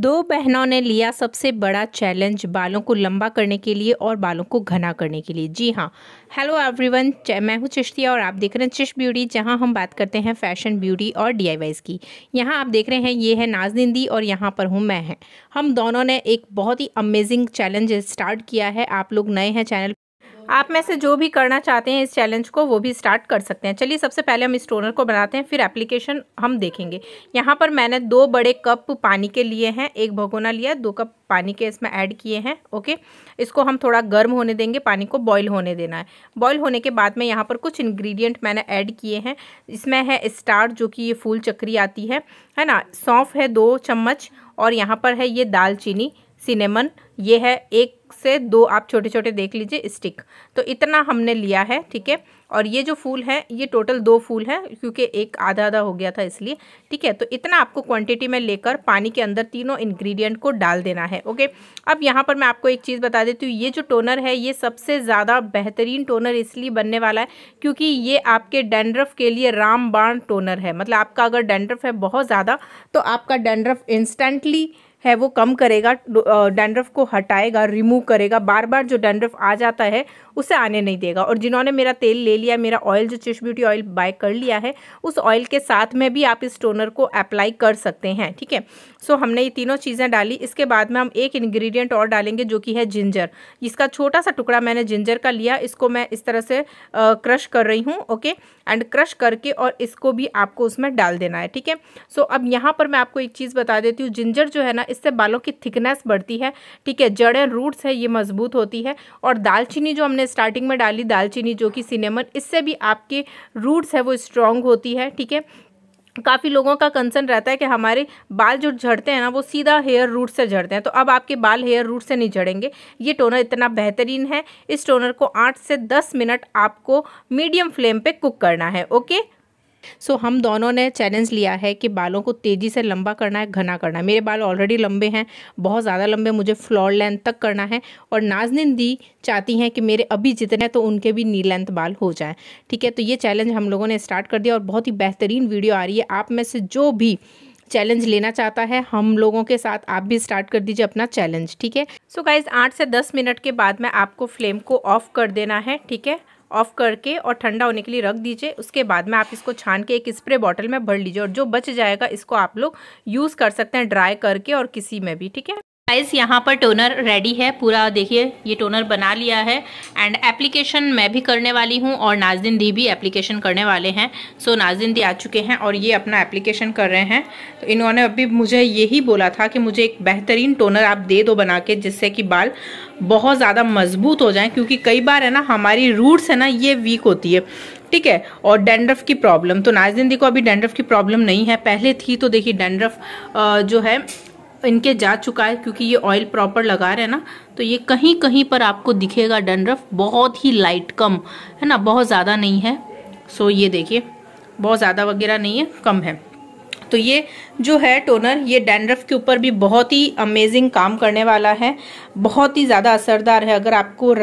दो बहनों ने लिया सबसे बड़ा चैलेंज बालों को लंबा करने के लिए और बालों को घना करने के लिए जी हाँ हेलो एवरीवन मैं हूँ चिश्तिया और आप देख रहे हैं चिश ब्यूटी जहाँ हम बात करते हैं फैशन ब्यूटी और डी की यहाँ आप देख रहे हैं ये है नाजनिंदी और यहाँ पर हूँ मैं हैं हम दोनों ने एक बहुत ही अमेजिंग चैलेंज स्टार्ट किया है आप लोग नए हैं चैनल आप में से जो भी करना चाहते हैं इस चैलेंज को वो भी स्टार्ट कर सकते हैं चलिए सबसे पहले हम इस टोनर को बनाते हैं फिर एप्लीकेशन हम देखेंगे यहाँ पर मैंने दो बड़े कप पानी के लिए हैं एक भगोना लिया दो कप पानी के इसमें ऐड किए हैं ओके इसको हम थोड़ा गर्म होने देंगे पानी को बॉईल होने देना है बॉईल होने के बाद में यहाँ पर कुछ इन्ग्रीडियंट मैंने ऐड किए हैं इसमें है स्टार जो कि ये फूल चक्री आती है है ना सौंफ है दो चम्मच और यहाँ पर है ये दालचीनी सिनेमन ये है एक से दो आप छोटे छोटे देख लीजिए स्टिक तो इतना हमने लिया है ठीक है और ये जो फूल है ये टोटल दो फूल है क्योंकि एक आधा आधा हो गया था इसलिए ठीक है तो इतना आपको क्वांटिटी में लेकर पानी के अंदर तीनों इंग्रेडिएंट को डाल देना है ओके अब यहाँ पर मैं आपको एक चीज़ बता देती हूँ ये जो टोनर है ये सबसे ज़्यादा बेहतरीन टोनर इसलिए बनने वाला है क्योंकि ये आपके डेंड्रफ के लिए रामबाण टोनर है मतलब आपका अगर डेंड्रफ है बहुत ज़्यादा तो आपका डेंड्रफ इंस्टेंटली है वो कम करेगा डैंड्रफ को हटाएगा रिमूव करेगा बार बार जो डैंड्रफ आ जाता है उसे आने नहीं देगा और जिन्होंने मेरा तेल ले लिया मेरा ऑयल जो चिश ब्यूटी ऑयल बाय कर लिया है उस ऑयल के साथ में भी आप इस टोनर को अप्लाई कर सकते हैं ठीक है सो हमने ये तीनों चीज़ें डाली इसके बाद में हम एक इन्ग्रीडियंट और डालेंगे जो कि है जिंजर इसका छोटा सा टुकड़ा मैंने जिंजर का लिया इसको मैं इस तरह से क्रश कर रही हूँ ओके एंड क्रश करके और इसको भी आपको उसमें डाल देना है ठीक है सो अब यहाँ पर मैं आपको एक चीज़ बता देती हूँ जिंजर जो है ना इससे बालों की थिकनेस बढ़ती है ठीक है जड़ें रूट्स है ये मजबूत होती है और दालचीनी जो हमने मैंने स्टार्टिंग में डाली दालचीनी जो कि सिनेमन इससे भी आपके रूट्स है वो स्ट्रॉन्ग होती है ठीक है काफ़ी लोगों का कंसर्न रहता है कि हमारे बाल जो झड़ते हैं ना वो सीधा हेयर रूट से झड़ते हैं तो अब आपके बाल हेयर रूट से नहीं झड़ेंगे ये टोनर इतना बेहतरीन है इस टोनर को आठ से दस मिनट आपको मीडियम फ्लेम पे कुक करना है ओके सो हम दोनों ने चैलेंज लिया है कि बालों को तेज़ी से लंबा करना है घना करना है मेरे बाल ऑलरेडी लंबे हैं बहुत ज़्यादा लंबे मुझे फ्लोर लेंथ तक करना है और नाजनिन दी चाहती हैं कि मेरे अभी जितने तो उनके भी नी लेंथ बाल हो जाएँ ठीक है तो ये चैलेंज हम लोगों ने स्टार्ट कर दिया और बहुत ही बेहतरीन वीडियो आ रही है आप में से जो भी चैलेंज लेना चाहता है हम लोगों के साथ आप भी स्टार्ट कर दीजिए अपना चैलेंज ठीक है सो गाइज आठ से दस मिनट के बाद में आपको फ्लेम को ऑफ कर देना है ठीक है ऑफ़ करके और ठंडा होने के लिए रख दीजिए उसके बाद में आप इसको छान के एक स्प्रे बॉटल में भर लीजिए और जो बच जाएगा इसको आप लोग यूज़ कर सकते हैं ड्राई करके और किसी में भी ठीक है गाइस यहाँ पर टोनर रेडी है पूरा देखिए ये टोनर बना लिया है एंड एप्लीकेशन मैं भी करने वाली हूँ और नाजिन दी भी एप्लीकेशन करने वाले हैं सो so, नाजिन दी आ चुके हैं और ये अपना एप्लीकेशन कर रहे हैं तो इन्होंने अभी मुझे यही बोला था कि मुझे एक बेहतरीन टोनर आप दे दो बना के जिससे कि बाल बहुत ज़्यादा मजबूत हो जाए क्योंकि कई बार है ना हमारी रूट्स है ना ये वीक होती है ठीक है और डेंड्रफ की प्रॉब्लम तो नाजिन दी को अभी डेंड्रफ की प्रॉब्लम नहीं है पहले थी तो देखिए डेंड्रफ जो है इनके जा चुका है क्योंकि ये ऑयल प्रॉपर लगा रहे हैं ना तो ये कहीं कहीं पर आपको दिखेगा डनरफ बहुत ही लाइट कम है ना बहुत ज़्यादा नहीं है सो ये देखिए बहुत ज़्यादा वगैरह नहीं है कम है तो ये जो है टोनर ये डैंड्रफ के ऊपर भी बहुत ही अमेजिंग काम करने वाला है बहुत ही ज़्यादा असरदार है अगर आपको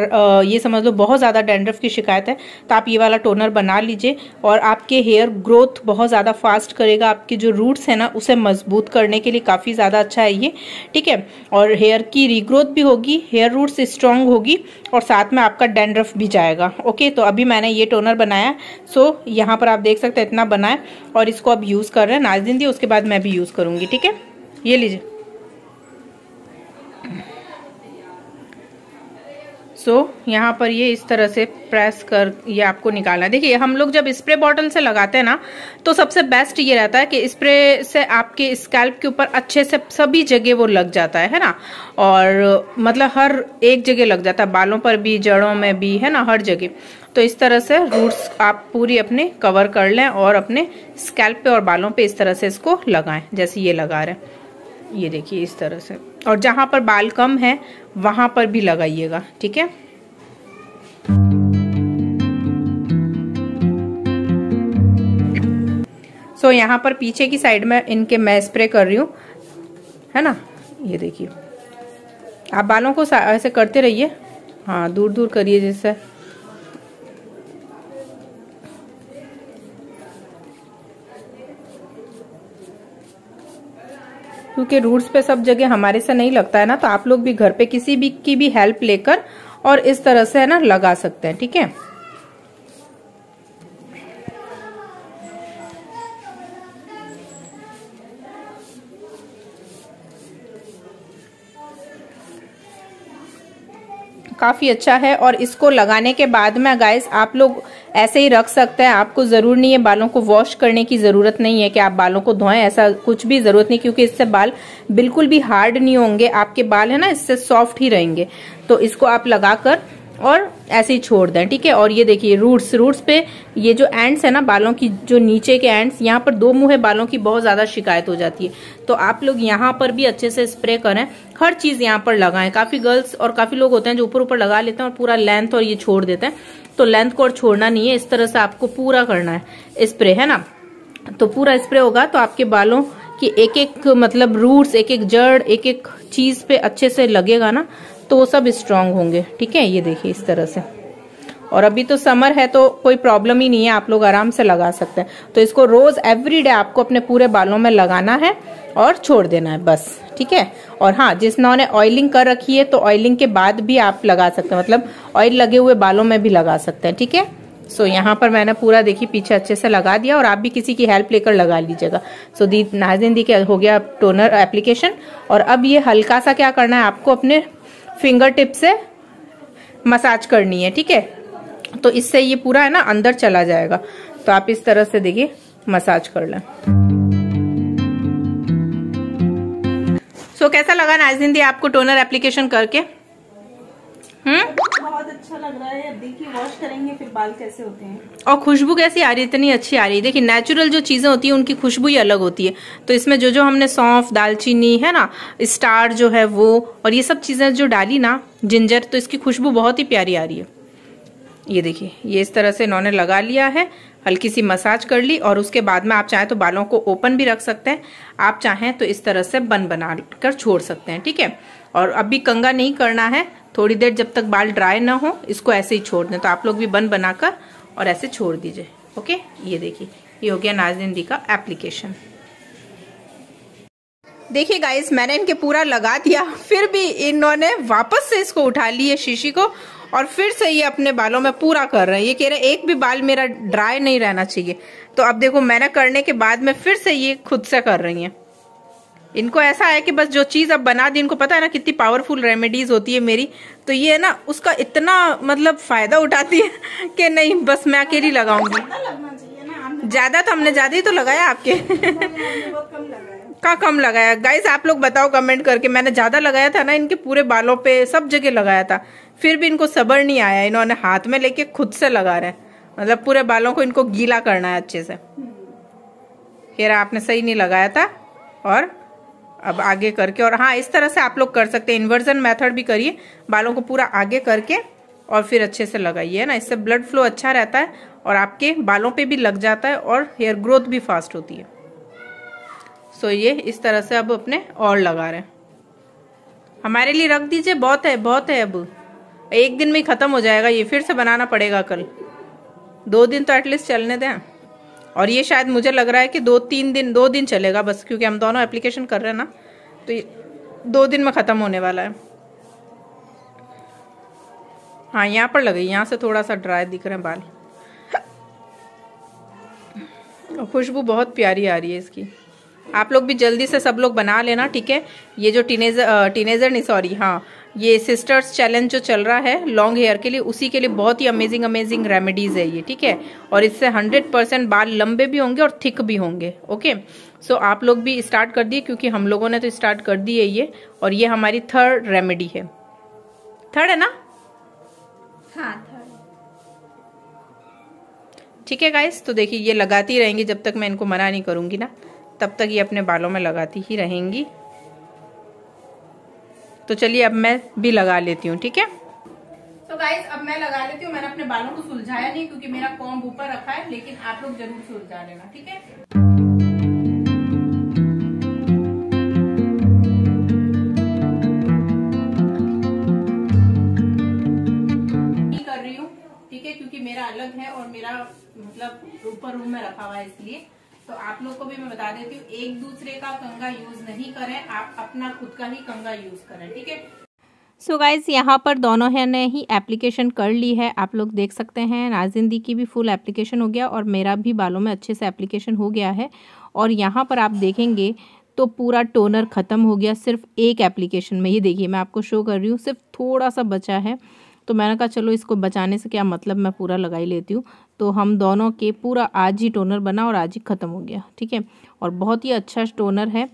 ये समझ लो बहुत ज़्यादा डैंड्रफ की शिकायत है तो आप ये वाला टोनर बना लीजिए और आपके हेयर ग्रोथ बहुत ज़्यादा फास्ट करेगा आपके जो रूट्स हैं ना उसे मजबूत करने के लिए काफ़ी ज़्यादा अच्छा है ये ठीक है और हेयर की रीग्रोथ भी होगी हेयर रूट्स स्ट्रांग होगी और साथ में आपका डैंड्रफ भी जाएगा ओके तो अभी मैंने ये टोनर बनाया सो यहाँ पर आप देख सकते हैं इतना बनाए और इसको अब यूज़ कर रहे हैं नाजिन दिया उसके बाद मैं भी यूज़ करूँगी ठीक है ये लीजिए सो so, यहाँ पर ये इस तरह से प्रेस कर ये आपको निकालना है देखिए हम लोग जब स्प्रे बॉटल से लगाते हैं ना तो सबसे बेस्ट ये रहता है कि स्प्रे से आपके स्कैल्प के ऊपर अच्छे से सभी जगह वो लग जाता है है ना और मतलब हर एक जगह लग जाता है बालों पर भी जड़ों में भी है ना हर जगह तो इस तरह से रूट्स आप पूरी अपने कवर कर लें और अपने स्कैल्प पे और बालों पर इस तरह से इसको लगाएं जैसे ये लगा रहे हैं ये देखिए इस तरह से और जहाँ पर बाल कम है वहाँ पर भी लगाइएगा ठीक है सो so, यहाँ पर पीछे की साइड में इनके मैं स्प्रे कर रही हूँ है ना ये देखिए आप बालों को ऐसे करते रहिए हाँ दूर दूर करिए जैसे क्योंकि रूट्स पे सब जगह हमारे से नहीं लगता है ना तो आप लोग भी घर पे किसी भी की भी हेल्प लेकर और इस तरह से है ना लगा सकते हैं ठीक है काफ़ी अच्छा है और इसको लगाने के बाद में गाइस आप लोग ऐसे ही रख सकते हैं आपको ज़रूर नहीं है बालों को वॉश करने की ज़रूरत नहीं है कि आप बालों को धोएं ऐसा कुछ भी ज़रूरत नहीं क्योंकि इससे बाल बिल्कुल भी हार्ड नहीं होंगे आपके बाल है ना इससे सॉफ्ट ही रहेंगे तो इसको आप लगाकर और ऐसे ही छोड़ दें ठीक है और ये देखिए रूट्स रूट्स पे ये जो एंड्स है ना बालों की जो नीचे के एंड्स यहाँ पर दो मुंह है बालों की बहुत ज़्यादा शिकायत हो जाती है तो आप लोग यहाँ पर भी अच्छे से स्प्रे करें हर चीज़ यहाँ पर लगाएं काफ़ी गर्ल्स और काफ़ी लोग होते हैं जो ऊपर ऊपर लगा लेते हैं और पूरा लेंथ और ये छोड़ देते हैं तो लेंथ को और छोड़ना नहीं है इस तरह से आपको पूरा करना है स्प्रे है ना तो पूरा स्प्रे होगा तो आपके बालों की एक एक मतलब रूट्स एक एक जड़ एक एक चीज पे अच्छे से लगेगा ना तो वो सब स्ट्रांग होंगे ठीक है ये देखिए इस तरह से और अभी तो समर है तो कोई प्रॉब्लम ही नहीं है आप लोग आराम से लगा सकते हैं तो इसको रोज एवरी डे आपको अपने पूरे बालों में लगाना है और छोड़ देना है बस ठीक है और हाँ जिसने ऑयलिंग कर रखी है तो ऑयलिंग के बाद भी आप लगा सकते हैं मतलब ऑयल लगे हुए बालों में भी लगा सकते हैं ठीक है सो so, यहाँ पर मैंने पूरा देखिए पीछे अच्छे से लगा दिया और आप भी किसी की हेल्प लेकर लगा लीजिएगा सो so, दी नाजिन दी के हो गया टोनर एप्लीकेशन और अब ये हल्का सा क्या करना है आपको अपने फिंगर टिप से मसाज करनी है ठीक है तो इससे ये पूरा है ना अंदर चला जाएगा तो आप इस तरह से देखिए मसाज कर लें सो so, कैसा लगा नाजिन दी आपको टोनर एप्लीकेशन करके हम्म बहुत अच्छा लग रहा है देखिए वॉश करेंगे फिर बाल कैसे होते हैं और खुशबू कैसी आ रही है इतनी अच्छी आ रही है देखिए नेचुरल जो चीज़ें होती है उनकी खुशबू ही अलग होती है तो इसमें जो जो हमने सौंफ दालचीनी है ना स्टार जो है वो और ये सब चीज़ें जो डाली ना जिंजर तो इसकी खुशबू बहुत ही प्यारी आ रही है ये देखिए ये इस तरह से इन्होंने लगा लिया है हल्की सी मसाज कर ली और उसके बाद में आप चाहें तो बालों को ओपन भी रख सकते हैं आप चाहें तो इस तरह से बन बना कर छोड़ सकते हैं ठीक है और अब भी कंगा नहीं करना है थोड़ी देर जब तक बाल ड्राई ना हो इसको ऐसे ही छोड़ दें तो आप लोग भी बन बनाकर और ऐसे छोड़ दीजिए ओके ये देखिए ये हो गया नाजिंदी का एप्लीकेशन देखिए गाइस मैंने इनके पूरा लगा दिया फिर भी इन्होंने वापस से इसको उठा ली है शीशी को और फिर से ये अपने बालों में पूरा कर रहे हैं ये कह रहे हैं एक भी बाल मेरा ड्राई नहीं रहना चाहिए तो अब देखो मैंने करने के बाद में फिर से ये खुद से कर रही है इनको ऐसा है कि बस जो चीज़ अब बना दी इनको पता है ना कितनी पावरफुल रेमेडीज होती है मेरी तो ये ना उसका इतना मतलब फायदा उठाती है कि नहीं बस मैं अकेली लगाऊंगी ज्यादा तो हमने ज्यादा ही तो लगाया आपके का कम लगाया गाइज आप लोग बताओ कमेंट करके मैंने ज़्यादा लगाया था ना इनके पूरे बालों पे सब जगह लगाया था फिर भी इनको सबर नहीं आया इन्होंने हाथ में लेके खुद से लगा रहे मतलब पूरे बालों को इनको गीला करना है अच्छे से हेयर आपने सही नहीं लगाया था और अब आगे करके और हाँ इस तरह से आप लोग कर सकते हैं इन्वर्जन मेथड भी करिए बालों को पूरा आगे करके और फिर अच्छे से लगाइए ना इससे ब्लड फ्लो अच्छा रहता है और आपके बालों पे भी लग जाता है और हेयर ग्रोथ भी फास्ट होती है सो ये इस तरह से अब अपने और लगा रहे हैं हमारे लिए रख दीजिए बहुत है बहुत है अब एक दिन में ख़त्म हो जाएगा ये फिर से बनाना पड़ेगा कल दो दिन तो एटलीस्ट चलने दें और ये शायद मुझे लग रहा है कि दो तीन दिन दो दिन चलेगा बस क्योंकि हम दोनों एप्लीकेशन कर रहे हैं ना तो दो दिन में ख़त्म होने वाला है हाँ यहाँ पर लगे यहाँ से थोड़ा सा ड्राई दिख रहे हैं बाल खुशबू बहुत प्यारी आ रही है इसकी आप लोग भी जल्दी से सब लोग बना लेना ठीक है ये जो टीनेजर टीनेजर नहीं सॉरी हाँ ये सिस्टर्स चैलेंज जो चल रहा है लॉन्ग हेयर के लिए उसी के लिए बहुत ही अमेजिंग अमेजिंग रेमेडीज़ है ये ठीक है और इससे हंड्रेड परसेंट बाल लंबे भी होंगे और थिक भी होंगे ओके सो so, आप लोग भी स्टार्ट कर दिए क्योंकि हम लोगों ने तो स्टार्ट कर दी है ये और ये हमारी थर्ड रेमेडी है थर्ड है ना हाँ ठीक है गाइस तो देखिए ये लगाती रहेंगी जब तक मैं इनको मना नहीं करूंगी ना तब तक ये अपने बालों में लगाती ही रहेंगी तो चलिए अब मैं भी लगा लेती हूँ ठीक है तो गाइज अब मैं लगा लेती हूँ मैंने अपने बालों को सुलझाया नहीं क्योंकि मेरा कॉम्ब ऊपर रखा है लेकिन आप लोग जरूर सुलझा लेना ठीक है अलग है और मेरा मतलब ऊपर रूम में रखा हुआ है इसलिए तो आप लोग को भी मैं बता देती हूँ एक दूसरे का कंगा यूज नहीं करें आप अपना खुद का ही कंगा यूज करें ठीक है सो so गाइज़ यहाँ पर दोनों है ने ही एप्लीकेशन कर ली है आप लोग देख सकते हैं नाजिंदी की भी फुल एप्लीकेशन हो गया और मेरा भी बालों में अच्छे से एप्लीकेशन हो गया है और यहाँ पर आप देखेंगे तो पूरा टोनर ख़त्म हो गया सिर्फ एक एप्लीकेशन में ये देखिए मैं आपको शो कर रही हूँ सिर्फ थोड़ा सा बचा है तो मैंने कहा चलो इसको बचाने से क्या मतलब मैं पूरा लगा ही लेती हूँ तो हम दोनों के पूरा आज ही टोनर बना और आज ही ख़त्म हो गया ठीक है और बहुत ही अच्छा टोनर है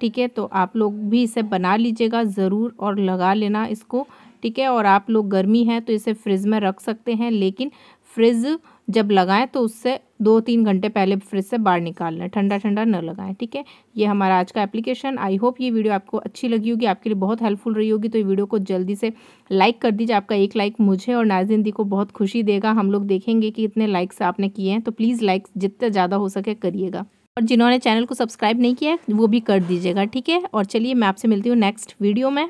ठीक है तो आप लोग भी इसे बना लीजिएगा ज़रूर और लगा लेना इसको ठीक है और आप लोग गर्मी है तो इसे फ्रिज में रख सकते हैं लेकिन फ्रिज जब लगाएं तो उससे दो तीन घंटे पहले फ्रिज से बाहर निकाल लें ठंडा ठंडा न लगाएं ठीक है ये हमारा आज का एप्लीकेशन आई होप ये वीडियो आपको अच्छी लगी होगी आपके लिए बहुत हेल्पफुल रही होगी तो ये वीडियो को जल्दी से लाइक कर दीजिए आपका एक लाइक मुझे और नाजिन दी को बहुत खुशी देगा हम लोग देखेंगे कि इतने लाइक्स आपने किए हैं तो प्लीज़ लाइक जितने ज़्यादा हो सके करिएगा और जिन्होंने चैनल को सब्सक्राइब नहीं किया वो भी कर दीजिएगा ठीक है और चलिए मैं आपसे मिलती हूँ नेक्स्ट वीडियो में